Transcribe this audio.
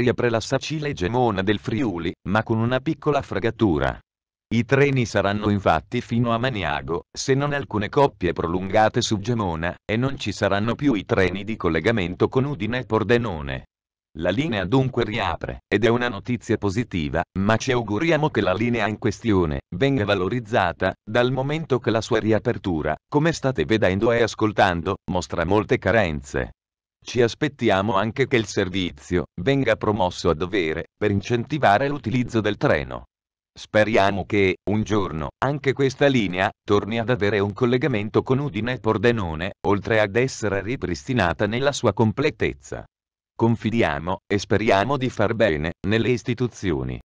riapre la Sacile egemona del Friuli, ma con una piccola fregatura. I treni saranno infatti fino a Maniago, se non alcune coppie prolungate su Gemona, e non ci saranno più i treni di collegamento con Udine e Pordenone. La linea dunque riapre, ed è una notizia positiva, ma ci auguriamo che la linea in questione venga valorizzata, dal momento che la sua riapertura, come state vedendo e ascoltando, mostra molte carenze. Ci aspettiamo anche che il servizio venga promosso a dovere per incentivare l'utilizzo del treno. Speriamo che, un giorno, anche questa linea torni ad avere un collegamento con Udine e Pordenone, oltre ad essere ripristinata nella sua completezza. Confidiamo e speriamo di far bene nelle istituzioni.